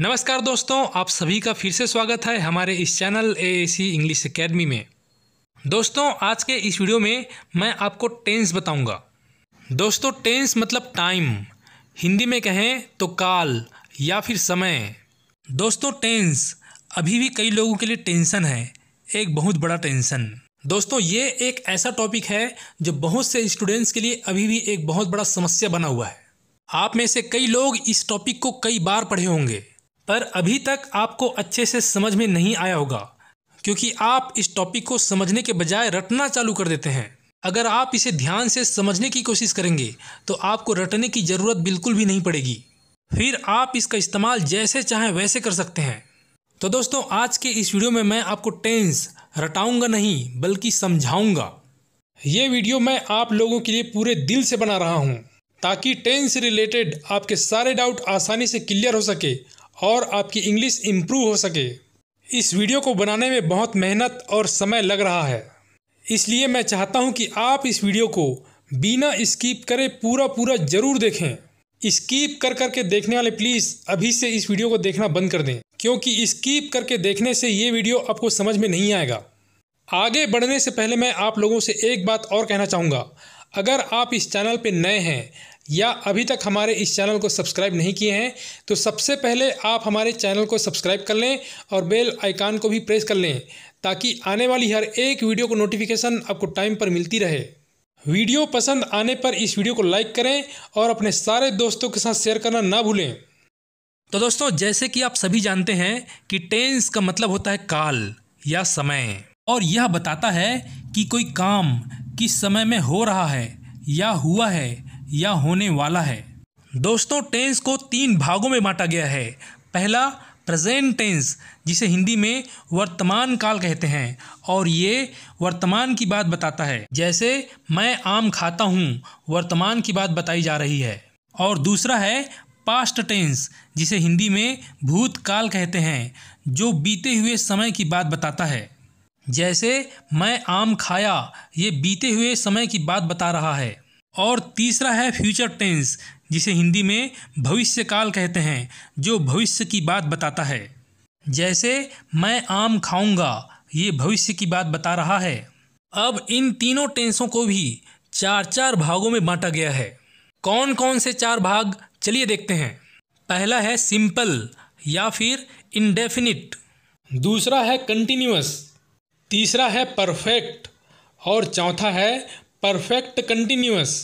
नमस्कार दोस्तों आप सभी का फिर से स्वागत है हमारे इस चैनल ए इंग्लिश अकेडमी में दोस्तों आज के इस वीडियो में मैं आपको टेंस बताऊंगा दोस्तों टेंस मतलब टाइम हिंदी में कहें तो काल या फिर समय दोस्तों टेंस अभी भी कई लोगों के लिए टेंशन है एक बहुत बड़ा टेंशन दोस्तों ये एक ऐसा टॉपिक है जो बहुत से स्टूडेंट्स के लिए अभी भी एक बहुत बड़ा समस्या बना हुआ है आप में से कई लोग इस टॉपिक को कई बार पढ़े होंगे पर अभी तक आपको अच्छे से समझ में नहीं आया होगा क्योंकि आप इस टॉपिक को समझने के बजाय रटना चालू कर देते हैं अगर आप इसे ध्यान से समझने की कोशिश करेंगे तो आपको रटने की ज़रूरत बिल्कुल भी नहीं पड़ेगी फिर आप इसका इस्तेमाल जैसे चाहें वैसे कर सकते हैं तो दोस्तों आज के इस वीडियो में मैं आपको टेंस रटाऊंगा नहीं बल्कि समझाऊंगा ये वीडियो मैं आप लोगों के लिए पूरे दिल से बना रहा हूँ ताकि टेंस से रिलेटेड आपके सारे डाउट आसानी से क्लियर हो सके और आपकी इंग्लिश इम्प्रूव हो सके इस वीडियो को बनाने में बहुत मेहनत और समय लग रहा है इसलिए मैं चाहता हूं कि आप इस वीडियो को बिना स्कीप करे पूरा पूरा ज़रूर देखें स्कीप कर करके देखने वाले प्लीज़ अभी से इस वीडियो को देखना बंद कर दें क्योंकि स्कीप करके देखने से ये वीडियो आपको समझ में नहीं आएगा आगे बढ़ने से पहले मैं आप लोगों से एक बात और कहना चाहूँगा अगर आप इस चैनल पर नए हैं या अभी तक हमारे इस चैनल को सब्सक्राइब नहीं किए हैं तो सबसे पहले आप हमारे चैनल को सब्सक्राइब कर लें और बेल आइकान को भी प्रेस कर लें ताकि आने वाली हर एक वीडियो को नोटिफिकेशन आपको टाइम पर मिलती रहे वीडियो पसंद आने पर इस वीडियो को लाइक करें और अपने सारे दोस्तों के साथ शेयर करना ना भूलें तो दोस्तों जैसे कि आप सभी जानते हैं कि टेंस का मतलब होता है काल या समय और यह बताता है कि कोई काम किस समय में हो रहा है या हुआ है या होने वाला है दोस्तों टेंस को तीन भागों में बांटा गया है पहला प्रेजेंट टेंस जिसे हिंदी में वर्तमान काल कहते हैं और ये वर्तमान की बात बताता है जैसे मैं आम खाता हूँ वर्तमान की बात बताई जा रही है और दूसरा है पास्ट टेंस जिसे हिंदी में भूतकाल कहते हैं जो बीते हुए समय की बात बताता है जैसे मैं आम खाया ये बीते हुए समय की बात बता रहा है और तीसरा है फ्यूचर टेंस जिसे हिंदी में भविष्यकाल कहते हैं जो भविष्य की बात बताता है जैसे मैं आम खाऊंगा ये भविष्य की बात बता रहा है अब इन तीनों टेंसों को भी चार चार भागों में बांटा गया है कौन कौन से चार भाग चलिए देखते हैं पहला है सिंपल या फिर इनडेफिनिट दूसरा है कंटिन्यूस तीसरा है परफेक्ट और चौथा है परफेक्ट कंटिन्यूस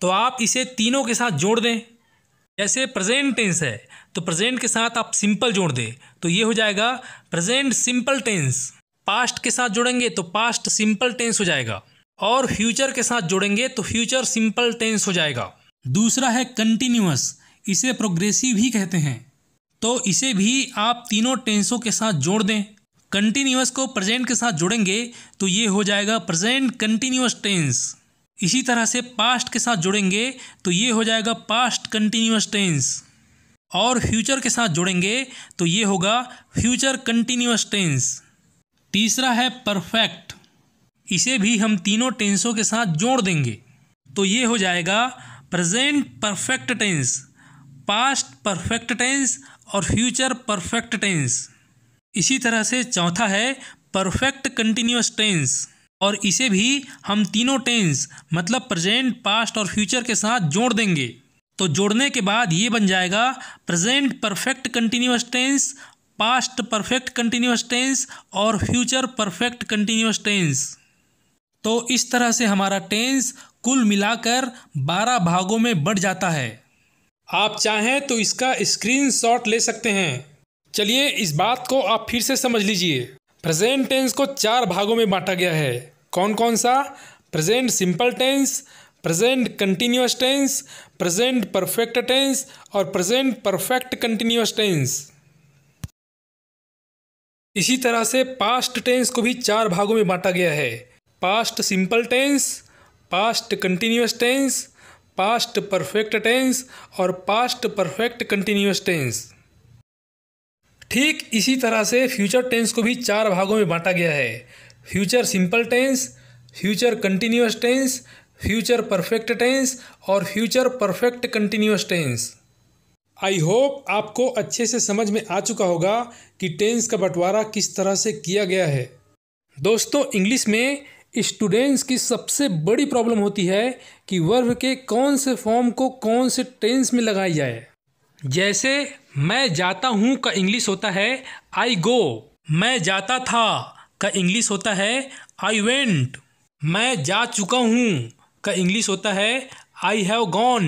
तो आप इसे तीनों के साथ जोड़ दें जैसे प्रेजेंट टेंस है तो प्रेजेंट के साथ आप सिंपल जोड़ दें तो ये हो जाएगा प्रेजेंट सिंपल टेंस पास्ट के साथ जोड़ेंगे तो पास्ट सिंपल टेंस हो जाएगा और फ्यूचर के साथ जोड़ेंगे तो फ्यूचर सिंपल टेंस हो जाएगा दूसरा है कंटिन्यूस इसे प्रोग्रेसिव भी कहते हैं तो इसे भी आप तीनों टेंसों के साथ जोड़ दें कंटिन्यूस को प्रेजेंट के साथ जुड़ेंगे तो ये हो जाएगा प्रेजेंट कंटिन्यूस टेंस इसी तरह से पास्ट के साथ जुड़ेंगे तो ये हो जाएगा पास्ट कंटिन्यूस टेंस और फ्यूचर के साथ जुड़ेंगे तो ये होगा फ्यूचर कंटिन्यूस टेंस तीसरा है परफेक्ट इसे भी हम तीनों टेंसों के साथ जोड़ देंगे तो ये हो जाएगा present perfect tense past perfect tense और फ्यूचर परफेक्ट टेंस इसी तरह से चौथा है परफेक्ट कंटिन्यूस टेंस और इसे भी हम तीनों टेंस मतलब प्रेजेंट पास्ट और फ्यूचर के साथ जोड़ देंगे तो जोड़ने के बाद ये बन जाएगा present perfect continuous tense past perfect continuous tense और फ्यूचर परफेक्ट कंटिन्यूस टेंस तो इस तरह से हमारा टेंस कुल मिलाकर बारह भागों में बढ़ जाता है आप चाहें तो इसका स्क्रीनशॉट ले सकते हैं चलिए इस बात को आप फिर से समझ लीजिए प्रेजेंट टेंस को चार भागों में बांटा गया है कौन कौन सा present simple tense present continuous tense present perfect tense और प्रेजेंट परफेक्ट कंटिन्यूस टेंस इसी तरह से पास्ट टेंस को भी चार भागों में बांटा गया है past simple tense past continuous tense past perfect tense और पास्ट परफेक्ट कंटिन्यूस टेंस ठीक इसी तरह से फ्यूचर टेंस को भी चार भागों में बांटा गया है future simple tense future continuous tense future perfect tense और future perfect continuous tense I hope आपको अच्छे से समझ में आ चुका होगा कि टेंस का बंटवारा किस तरह से किया गया है दोस्तों इंग्लिश में स्टूडेंट्स की सबसे बड़ी प्रॉब्लम होती है कि वर्ब के कौन से फॉर्म को कौन से टेंस में लगाया जाए जैसे मैं जाता हूँ का इंग्लिश होता है आई गो मैं जाता था का इंग्लिश होता है आई वेंट मैं जा चुका हूँ का इंग्लिश होता है आई हैव गॉन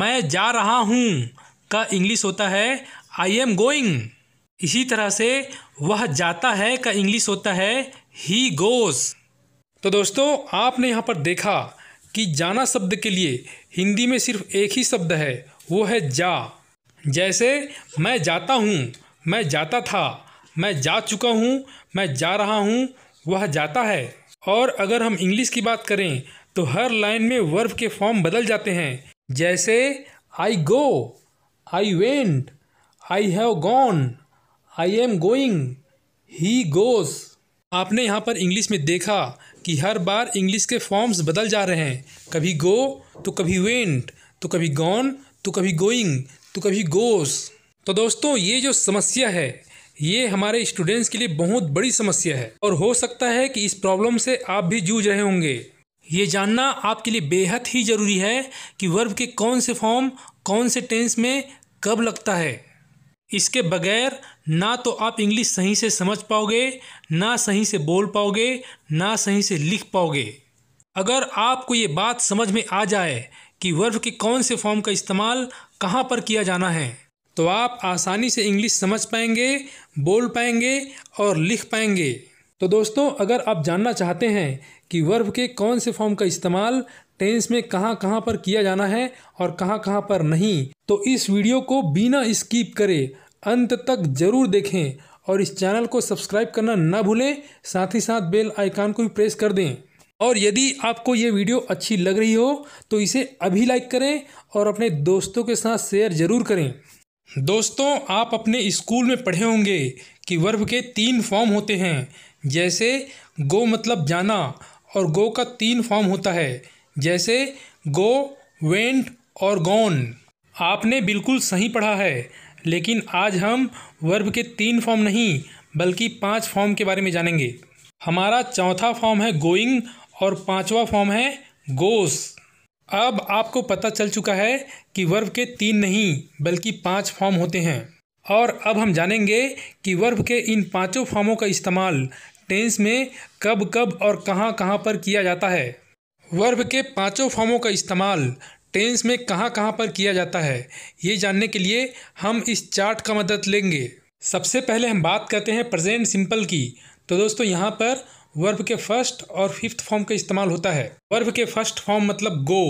मैं जा रहा हूँ का इंग्लिश होता है आई एम गोइंग इसी तरह से वह जाता है का इंग्लिश होता है ही गोज तो दोस्तों आपने यहाँ पर देखा कि जाना शब्द के लिए हिंदी में सिर्फ एक ही शब्द है वो है जा जैसे मैं जाता हूँ मैं जाता था मैं जा चुका हूँ मैं जा रहा हूँ वह जाता है और अगर हम इंग्लिश की बात करें तो हर लाइन में वर्ब के फॉर्म बदल जाते हैं जैसे I go I went I have gone I am going he goes आपने यहाँ पर इंग्लिश में देखा कि हर बार इंग्लिश के फॉर्म्स बदल जा रहे हैं कभी गो तो कभी वेंट तो कभी गॉन तो कभी गोइंग तो कभी गोस तो दोस्तों ये जो समस्या है ये हमारे स्टूडेंट्स के लिए बहुत बड़ी समस्या है और हो सकता है कि इस प्रॉब्लम से आप भी जूझ रहे होंगे ये जानना आपके लिए बेहद ही ज़रूरी है कि वर्ब के कौन से फॉर्म कौन से टेंस में कब लगता है इसके बगैर ना तो आप इंग्लिश सही से समझ पाओगे ना सही से बोल पाओगे ना सही से लिख पाओगे अगर आपको ये बात समझ में आ जाए कि वर्ब के कौन से फॉर्म का इस्तेमाल कहाँ पर किया जाना है तो आप आसानी से इंग्लिश समझ पाएंगे बोल पाएंगे और लिख पाएंगे तो दोस्तों अगर आप जानना चाहते हैं कि वर्ब के कौन से फॉर्म का इस्तेमाल टेंस में कहाँ कहाँ पर किया जाना है और कहाँ कहाँ पर नहीं तो इस वीडियो को बिना स्किप करें अंत तक जरूर देखें और इस चैनल को सब्सक्राइब करना ना भूलें साथ ही साथ बेल आइकान को भी प्रेस कर दें और यदि आपको ये वीडियो अच्छी लग रही हो तो इसे अभी लाइक करें और अपने दोस्तों के साथ शेयर ज़रूर करें दोस्तों आप अपने स्कूल में पढ़े होंगे कि वर्ब के तीन फॉर्म होते हैं जैसे गो मतलब जाना और गो का तीन फॉर्म होता है जैसे गो वेंट और गॉन आपने बिल्कुल सही पढ़ा है लेकिन आज हम वर्ब के तीन फॉर्म नहीं बल्कि पांच फॉर्म के बारे में जानेंगे हमारा चौथा फॉर्म है गोइंग और पांचवा फॉर्म है गोस अब आपको पता चल चुका है कि वर्ब के तीन नहीं बल्कि पांच फॉर्म होते हैं और अब हम जानेंगे कि वर्ब के इन पांचों फॉर्मों का इस्तेमाल टेंस में कब कब और कहां कहां पर किया जाता है वर्ब के पांचों फॉर्मों का इस्तेमाल टेंस में कहां कहां पर किया जाता है ये जानने के लिए हम इस चार्ट का मदद लेंगे सबसे पहले हम बात करते हैं प्रजेंट सिंपल की तो दोस्तों यहाँ पर वर्ब के फर्स्ट और फिफ्थ फॉर्म का इस्तेमाल होता है वर्ब के फर्स्ट फॉर्म मतलब गो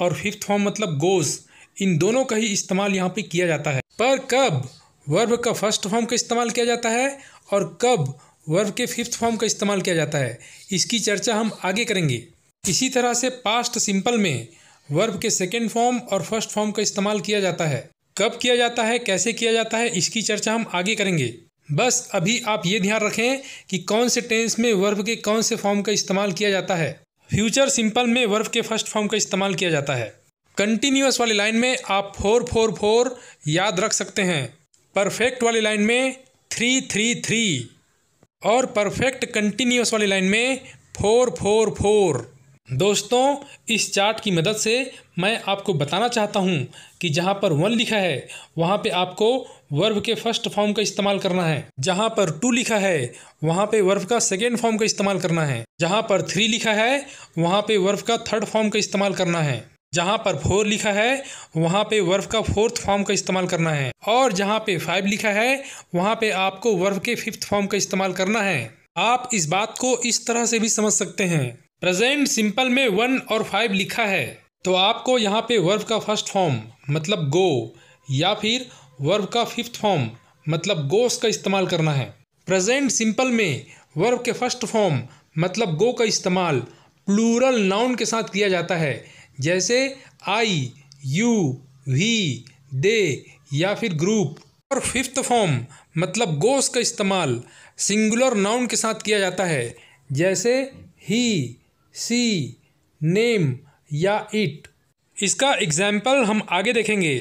और फिफ्थ फॉर्म मतलब गोज इन दोनों का ही इस्तेमाल यहाँ पे किया जाता है पर कब वर्ब का फर्स्ट फॉर्म का इस्तेमाल किया जाता है और कब वर्ब के फिफ्थ फॉर्म का इस्तेमाल किया जाता है इसकी चर्चा हम आगे करेंगे इसी तरह से पास्ट सिंपल में वर्ब के सेकेंड फॉर्म और फर्स्ट फॉर्म का इस्तेमाल किया जाता है कब किया जाता है कैसे किया जाता है इसकी चर्चा हम आगे करेंगे बस अभी आप ये ध्यान रखें कि कौन से टेंस में वर्ब के कौन से फॉर्म का इस्तेमाल किया जाता है फ्यूचर सिंपल में वर्ब के फर्स्ट फॉर्म का इस्तेमाल किया जाता है कंटिन्यूस वाली लाइन में आप फोर फोर फोर याद रख सकते हैं परफेक्ट वाली लाइन में थ्री थ्री थ्री और परफेक्ट कंटिन्यूस वाली लाइन में फोर फोर फोर दोस्तों इस चार्ट की मदद से मैं आपको बताना चाहता हूँ कि जहाँ पर वन लिखा है वहाँ पे आपको वर्ब के फर्स्ट फॉर्म का इस्तेमाल करना है जहाँ पर टू लिखा है वहाँ पे वर्ब का सेकेंड फॉर्म का इस्तेमाल करना है जहाँ पर थ्री लिखा है वहाँ पे वर्ब का थर्ड फॉर्म का इस्तेमाल करना है जहाँ पर फोर लिखा है वहाँ पे वर्ब का फोर्थ फॉर्म का इस्तेमाल करना है और जहाँ पे फाइव लिखा है वहाँ पे आपको वर्ब के फिफ्थ फॉर्म का इस्तेमाल करना है आप इस बात को इस तरह से भी समझ सकते हैं प्रेजेंट सिंपल में वन और फाइव लिखा है तो आपको यहाँ पे वर्ब का फर्स्ट फॉर्म मतलब गो या फिर वर्ब का फिफ्थ फॉर्म मतलब गोस का इस्तेमाल करना है प्रेजेंट सिंपल में वर्ब के फर्स्ट फॉर्म मतलब गो का इस्तेमाल प्लूरल नाउन के साथ किया जाता है जैसे आई यू वी दे या फिर ग्रुप और फिफ्थ फॉर्म मतलब गोस का इस्तेमाल सिंगुलर नाउन के साथ किया जाता है जैसे ही सी नेम या इट इसका एग्जाम्पल हम आगे देखेंगे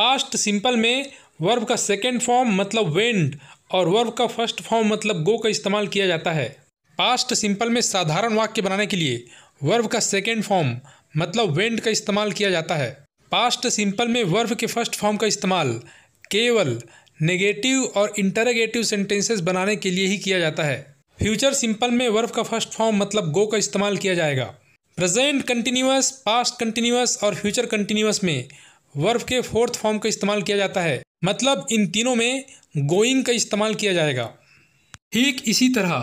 पास्ट सिंपल में वर्ब का सेकेंड फॉर्म मतलब वेंड और वर्ब का फर्स्ट फॉर्म मतलब गो का इस्तेमाल किया जाता है पास्ट सिंपल में साधारण वाक्य बनाने के लिए वर्ब का सेकेंड फॉर्म मतलब वेंट का इस्तेमाल किया जाता है पास्ट सिंपल में वर्ब के फर्स्ट फॉर्म का इस्तेमाल केवल नेगेटिव और इंटरगेटिव सेंटेंसेस बनाने के लिए ही किया जाता है फ्यूचर सिंपल में वर्ब का फर्स्ट फॉर्म मतलब गो का इस्तेमाल किया जाएगा प्रेजेंट कंटिन्यूस पास्ट कंटिन्यूस और फ्यूचर कंटिन्यूस में वर्फ के फोर्थ फॉर्म का इस्तेमाल किया जाता है मतलब इन तीनों में गोइंग का इस्तेमाल किया जाएगा ठीक इसी तरह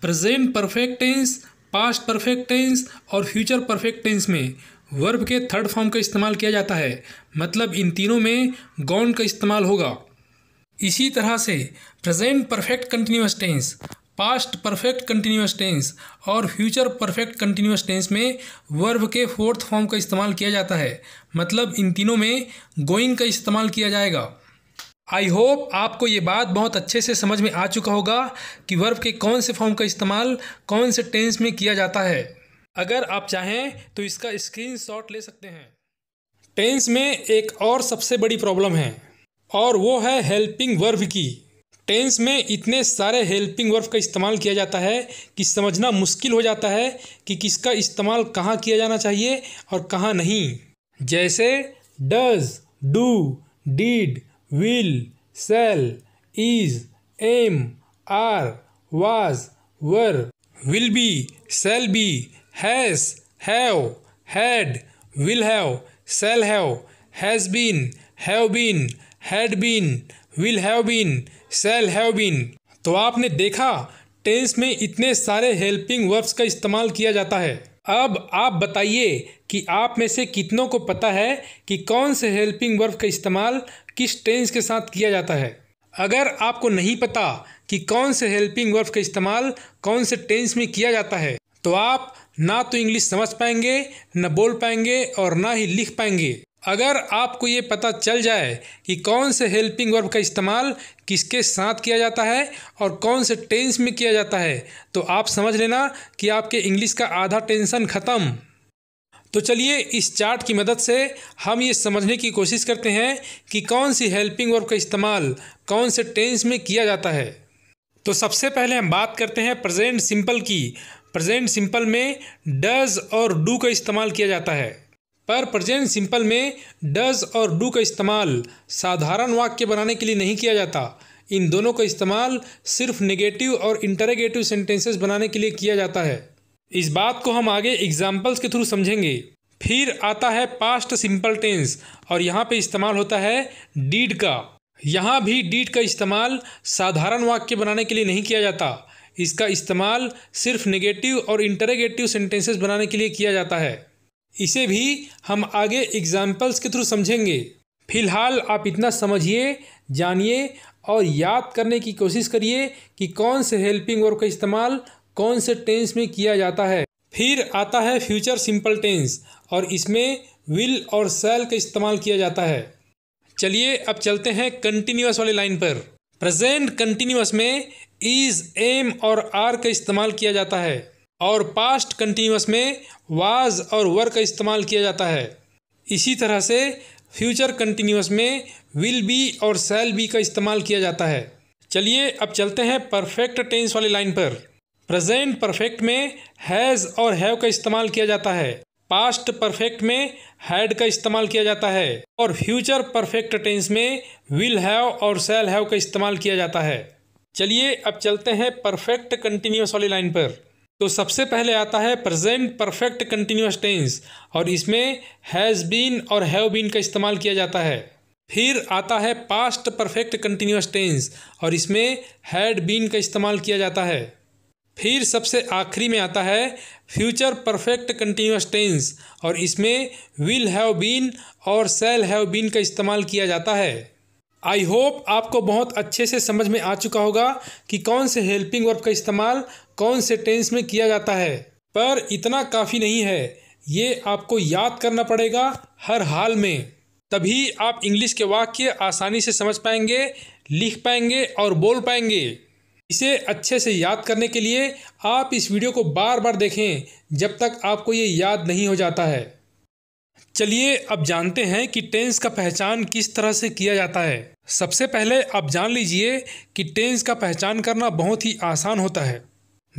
present perfect tense past perfect tense और फ्यूचर परफेक्ट टेंस में वर्ब के थर्ड फॉर्म का इस्तेमाल किया जाता है मतलब इन तीनों में गॉन का इस्तेमाल होगा इसी तरह से present perfect continuous tense past perfect continuous tense और फ्यूचर परफेक्ट कंटिन्यूस टेंस में वर्ब के फोर्थ फॉर्म का इस्तेमाल किया जाता है मतलब इन तीनों में गोइंग का इस्तेमाल किया जाएगा आई होप आपको ये बात बहुत अच्छे से समझ में आ चुका होगा कि वर्ब के कौन से फॉर्म का इस्तेमाल कौन से टेंस में किया जाता है अगर आप चाहें तो इसका स्क्रीन ले सकते हैं टेंस में एक और सबसे बड़ी प्रॉब्लम है और वो है हेल्पिंग वर्ब की टेंस में इतने सारे हेल्पिंग वर्फ का इस्तेमाल किया जाता है कि समझना मुश्किल हो जाता है कि किसका इस्तेमाल कहाँ किया जाना चाहिए और कहाँ नहीं जैसे does do did will shall is am are was were will be shall be has have had will have shall have has been have been had been will have been shall have been तो आपने देखा tense में इतने सारे helping verbs का इस्तेमाल किया जाता है अब आप बताइए कि आप में से कितनों को पता है कि कौन से हेल्पिंग वर्ब का इस्तेमाल किस टेंस के साथ किया जाता है अगर आपको नहीं पता कि कौन से हेल्पिंग वर्ब का इस्तेमाल कौन से टेंस में किया जाता है तो आप ना तो इंग्लिश समझ पाएंगे ना बोल पाएंगे और ना ही लिख पाएंगे अगर आपको ये पता चल जाए कि कौन से हेल्पिंग वर्ब का इस्तेमाल किसके साथ किया जाता है और कौन से टेंस में किया जाता है तो आप समझ लेना कि आपके इंग्लिश का आधा टेंशन ख़त्म तो चलिए इस चार्ट की मदद से हम ये समझने की कोशिश करते हैं कि कौन सी हेल्पिंग वर्ब का इस्तेमाल कौन से टेंस में किया जाता है तो सबसे पहले हम बात करते हैं प्रेजेंट सिंपल की प्रेजेंट सिंपल में डज और डू का इस्तेमाल किया जाता है पर प्रजेंट सिंपल में डज और डू का इस्तेमाल साधारण वाक्य बनाने के लिए नहीं किया जाता इन दोनों का इस्तेमाल सिर्फ नेगेटिव और इंटरेगेटिव सेंटेंसेस बनाने के लिए किया जाता है इस बात को हम आगे एग्जाम्पल्स के थ्रू समझेंगे फिर आता है पास्ट सिंपल टेंस और यहाँ पे इस्तेमाल होता है डीड का यहाँ भी डीड का इस्तेमाल साधारण वाक्य बनाने के लिए नहीं किया जाता इसका इस्तेमाल सिर्फ नेगेटिव और इंटरेगेटिव सेंटेंसेस बनाने के लिए किया जाता है इसे भी हम आगे एग्जाम्पल्स के थ्रू समझेंगे फिलहाल आप इतना समझिए जानिए और याद करने की कोशिश करिए कि कौन से हेल्पिंग वर्ब का इस्तेमाल कौन से टेंस में किया जाता है फिर आता है फ्यूचर सिंपल टेंस और इसमें विल और सेल का इस्तेमाल किया जाता है चलिए अब चलते हैं कंटिन्यूस वाली लाइन पर प्रेजेंट कंटिन्यूस में इज एम और आर का इस्तेमाल किया जाता है और पास्ट कंटिन्यूस में वाज और वर का इस्तेमाल किया जाता है इसी तरह से फ्यूचर कंटिन्यूस में विल बी और सेल बी का इस्तेमाल किया जाता है चलिए अब चलते हैं परफेक्ट टेंस वाली लाइन पर प्रेजेंट परफेक्ट में हैज़ और हैव का इस्तेमाल किया जाता है पास्ट परफेक्ट में हैड का इस्तेमाल किया जाता है और फ्यूचर परफेक्ट टेंस में विल हैव और सेल हैव का इस्तेमाल किया जाता है चलिए अब चलते हैं परफेक्ट कंटिन्यूस वाली लाइन पर तो सबसे पहले आता है प्रेजेंट परफेक्ट कंटिन्यूस टेंस और इसमें हैज़ बीन और हैव बीन का इस्तेमाल किया जाता है फिर आता है पास्ट परफेक्ट कंटिन्यूस टेंस और इसमें हैड बीन का इस्तेमाल किया जाता है फिर सबसे आखिरी में आता है फ्यूचर परफेक्ट कंटिन्यूस टेंस और इसमें विल हैव बीन और सेल हैव बीन का इस्तेमाल किया जाता है आई होप आपको बहुत अच्छे से समझ में आ चुका होगा कि कौन से हेल्पिंग वर्ब का इस्तेमाल कौन से टेंस में किया जाता है पर इतना काफ़ी नहीं है ये आपको याद करना पड़ेगा हर हाल में तभी आप इंग्लिश के वाक्य आसानी से समझ पाएंगे लिख पाएंगे और बोल पाएंगे इसे अच्छे से याद करने के लिए आप इस वीडियो को बार बार देखें जब तक आपको ये याद नहीं हो जाता है चलिए अब जानते हैं कि टेंस का पहचान किस तरह से किया जाता है सबसे पहले आप जान लीजिए कि टेंस का पहचान करना बहुत ही आसान होता है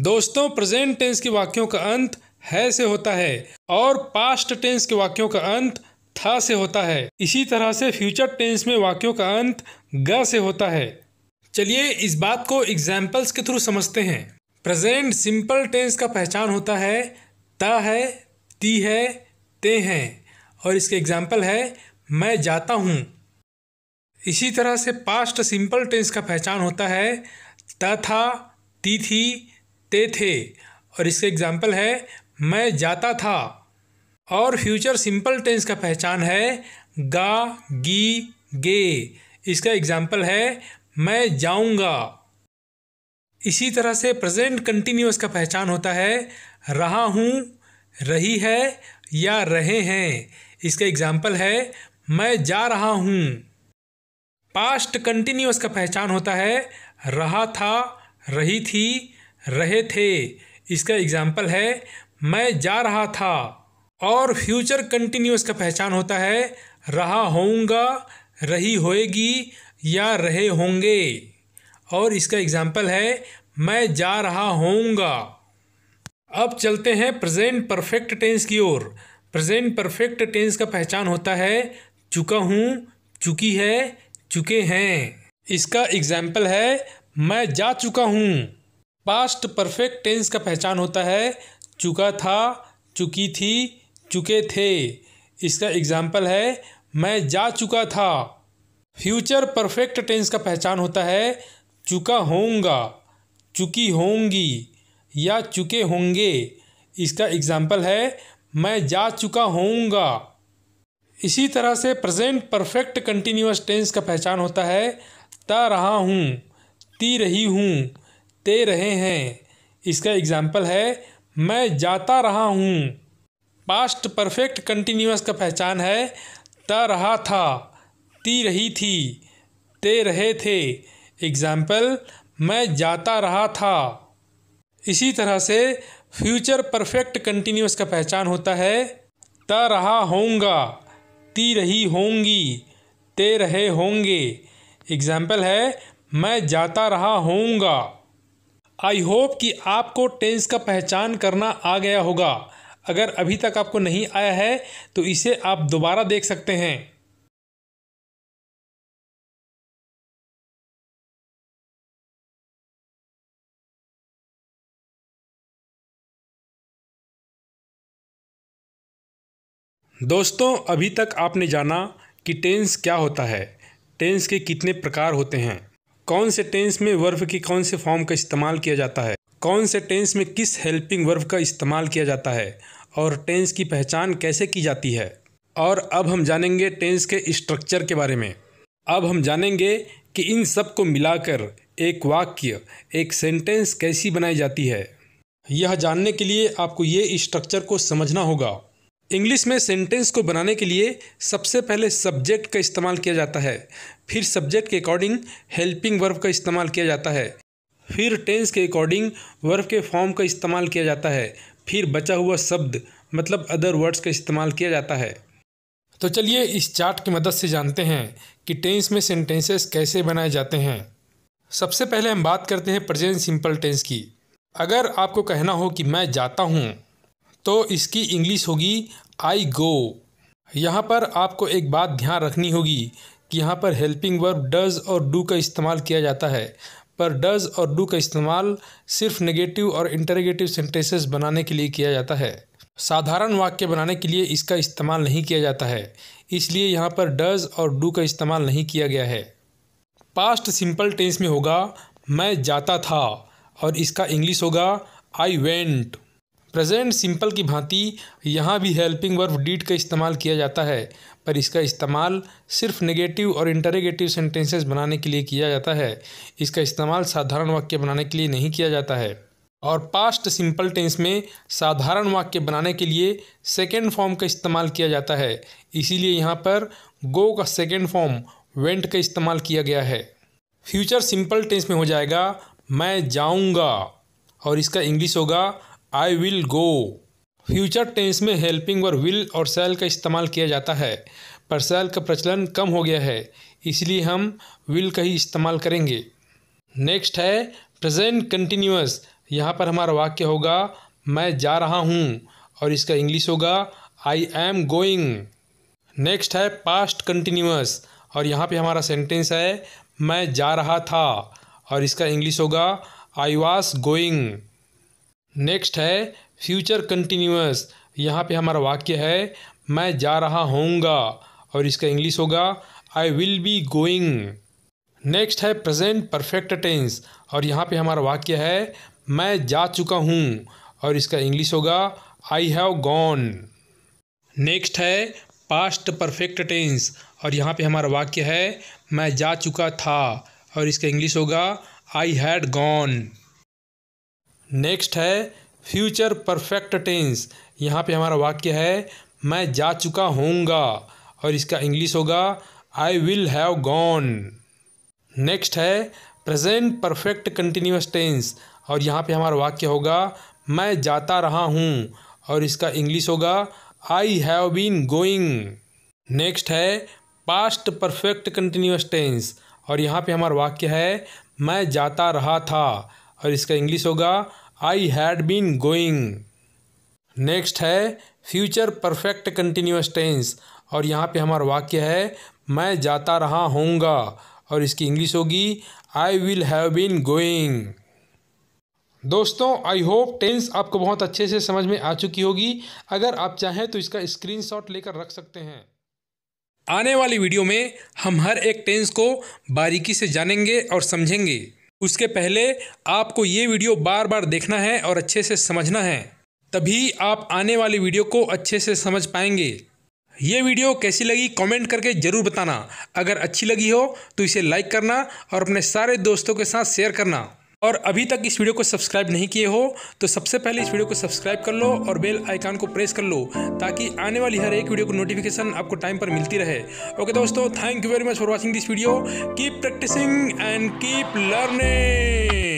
दोस्तों प्रेजेंट टेंस के वाक्यों का अंत है से होता है और पास्ट टेंस के वाक्यों का अंत था से होता है इसी तरह से फ्यूचर टेंस में वाक्यों का अंत ग से होता है चलिए इस बात को एग्जाम्पल्स के थ्रू समझते हैं प्रेजेंट सिंपल टेंस का पहचान होता है ता है ती है ते हैं और इसके एग्जाम्पल है मैं जाता हूँ इसी तरह से पास्ट सिंपल टेंस का पहचान होता है त था ती थी ते थे और इसके एग्जाम्पल है मैं जाता था और फ्यूचर सिंपल टेंस का पहचान है गा गी गे इसका एग्जाम्पल है मैं जाऊंगा इसी तरह से प्रेजेंट कंटिन्यूस का पहचान होता है रहा हूँ रही है या रहे हैं इसका एग्ज़ाम्पल है मैं जा रहा हूँ पास्ट कंटिन्यूस का पहचान होता है रहा था रही थी रहे थे इसका एग्ज़ाम्पल है मैं जा रहा था और फ्यूचर कंटिन्यूस का पहचान होता है रहा होऊंगा रही होएगी या रहे होंगे और इसका एग्ज़ाम्पल है मैं जा रहा होऊंगा अब चलते हैं प्रेजेंट परफेक्ट टेंस की ओर प्रेजेंट परफेक्ट टेंस का पहचान होता है चुका हूँ चुकी है चुके हैं इसका एग्जाम्पल है मैं जा चुका हूँ पास्ट परफेक्ट टेंस का पहचान होता है चुका था चुकी थी चुके थे इसका एग्जाम्पल है मैं जा चुका था फ्यूचर परफेक्ट टेंस का पहचान होता है चुका होऊंगा चुकी होंगी या चुके होंगे इसका एग्जाम्पल है मैं जा चुका होऊंगा इसी तरह से प्रेजेंट परफेक्ट कंटिन्यूस टेंस का पहचान होता है ता रहा हूँ ती रही हूँ ते रहे हैं इसका एग्जाम्पल है मैं जाता रहा हूँ पास्ट परफेक्ट कंटिन्यूस का पहचान है ता रहा था ती रही थी ते रहे थे एग्ज़ाम्पल मैं जाता रहा था इसी तरह से फ्यूचर परफेक्ट कंटिन्यूस का पहचान होता है त रहा होंगा ती रही होंगी ते रहे होंगे एग्जाम्पल है मैं जाता रहा होंगा आई होप कि आपको टेंस का पहचान करना आ गया होगा अगर अभी तक आपको नहीं आया है तो इसे आप दोबारा देख सकते हैं दोस्तों अभी तक आपने जाना कि टेंस क्या होता है टेंस के कितने प्रकार होते हैं कौन से टेंस में वर्ब की कौन से फॉर्म का इस्तेमाल किया जाता है कौन से टेंस में किस हेल्पिंग वर्ब का इस्तेमाल किया जाता है और टेंस की पहचान कैसे की जाती है और अब हम जानेंगे टेंस के स्ट्रक्चर के बारे में अब हम जानेंगे कि इन सब को मिलाकर एक वाक्य एक सेंटेंस कैसी बनाई जाती है यह जानने के लिए आपको ये स्ट्रक्चर को समझना होगा इंग्लिश में सेंटेंस को बनाने के लिए सबसे पहले सब्जेक्ट का इस्तेमाल किया जाता है फिर सब्जेक्ट के अकॉर्डिंग हेल्पिंग वर्ब का इस्तेमाल किया जाता है फिर टेंस के अकॉर्डिंग वर्ब के फॉर्म का इस्तेमाल किया जाता है फिर बचा हुआ शब्द मतलब अदर वर्ड्स का इस्तेमाल किया जाता है तो चलिए इस चार्ट की मदद से जानते हैं कि टेंस में सेंटेंसेस कैसे बनाए जाते हैं सबसे पहले हम बात करते हैं प्रेजेंट सिंपल टेंस की अगर आपको कहना हो कि मैं जाता हूँ तो इसकी इंग्लिश होगी आई गो यहाँ पर आपको एक बात ध्यान रखनी होगी कि यहाँ पर हेल्पिंग वर्ब डज़ और डू का इस्तेमाल किया जाता है पर डज़ और डू का इस्तेमाल सिर्फ नेगेटिव और इंटरगेटिव सेंटेंसेस बनाने के लिए किया जाता है साधारण वाक्य बनाने के लिए इसका इस्तेमाल नहीं किया जाता है इसलिए यहाँ पर डज़ और डू का इस्तेमाल नहीं किया गया है पास्ट सिंपल टेंस में होगा मैं जाता था और इसका इंग्लिश होगा आई वेंट प्रेजेंट सिंपल की भांति यहाँ भी हेल्पिंग वर्ब डीड का इस्तेमाल किया जाता है पर इसका इस्तेमाल सिर्फ नेगेटिव और इंटरेगेटिव सेंटेंसेस बनाने के लिए किया जाता है इसका इस्तेमाल साधारण वाक्य बनाने के लिए नहीं किया जाता है और पास्ट सिंपल टेंस में साधारण वाक्य बनाने के लिए सेकेंड फॉर्म का इस्तेमाल किया जाता है इसीलिए यहाँ पर गो का सेकेंड फॉर्म वेंट का इस्तेमाल किया गया है फ्यूचर सिंपल टेंस में हो जाएगा मैं जाऊँगा और इसका इंग्लिश होगा I will go future tense में हेल्पिंग वर्ब विल और सेल का इस्तेमाल किया जाता है पर सेल का प्रचलन कम हो गया है इसलिए हम विल का ही इस्तेमाल करेंगे नेक्स्ट है प्रेजेंट कंटिन्यूस यहाँ पर हमारा वाक्य होगा मैं जा रहा हूँ और इसका इंग्लिश होगा आई एम गोइंग नेक्स्ट है पास्ट कंटिन्यूस और यहाँ पे हमारा सेंटेंस है मैं जा रहा था और इसका इंग्लिश होगा आई वॉज गोइंग नेक्स्ट है फ्यूचर कंटिन्यूस यहाँ पे हमारा वाक्य है मैं जा रहा होऊंगा और इसका इंग्लिश होगा I will be going next है प्रेजेंट परफेक्ट टेंस और यहाँ पे हमारा वाक्य है मैं जा चुका हूँ और इसका इंग्लिश होगा आई हैव गॉन नेक्स्ट है पास्ट परफेक्ट टेंस और यहाँ पे हमारा वाक्य है मैं जा चुका था और इसका इंग्लिश होगा आई हैड गॉन नेक्स्ट है फ्यूचर परफेक्ट टेंस यहाँ पे हमारा वाक्य है मैं जा चुका होऊंगा और इसका इंग्लिश होगा I will have gone next है प्रेजेंट परफेक्ट कंटिन्यूस टेंस और यहाँ पे हमारा वाक्य होगा मैं जाता रहा हूँ और इसका इंग्लिश होगा I have been going next है पास्ट परफेक्ट कंटिन्यूस टेंस और यहाँ पे हमारा वाक्य है मैं जाता रहा था और इसका इंग्लिश होगा I had been going next है फ्यूचर परफेक्ट कंटिन्यूस टेंस और यहाँ पे हमारा वाक्य है मैं जाता रहा होऊंगा और इसकी इंग्लिश होगी I will have been going दोस्तों आई होप टेंस आपको बहुत अच्छे से समझ में आ चुकी होगी अगर आप चाहें तो इसका स्क्रीनशॉट लेकर रख सकते हैं आने वाली वीडियो में हम हर एक टेंस को बारीकी से जानेंगे और समझेंगे उसके पहले आपको ये वीडियो बार बार देखना है और अच्छे से समझना है तभी आप आने वाली वीडियो को अच्छे से समझ पाएंगे ये वीडियो कैसी लगी कमेंट करके ज़रूर बताना अगर अच्छी लगी हो तो इसे लाइक करना और अपने सारे दोस्तों के साथ शेयर करना और अभी तक इस वीडियो को सब्सक्राइब नहीं किए हो तो सबसे पहले इस वीडियो को सब्सक्राइब कर लो और बेल आइकान को प्रेस कर लो ताकि आने वाली हर एक वीडियो को नोटिफिकेशन आपको टाइम पर मिलती रहे ओके दोस्तों thank you very much for watching this video keep practising and keep learning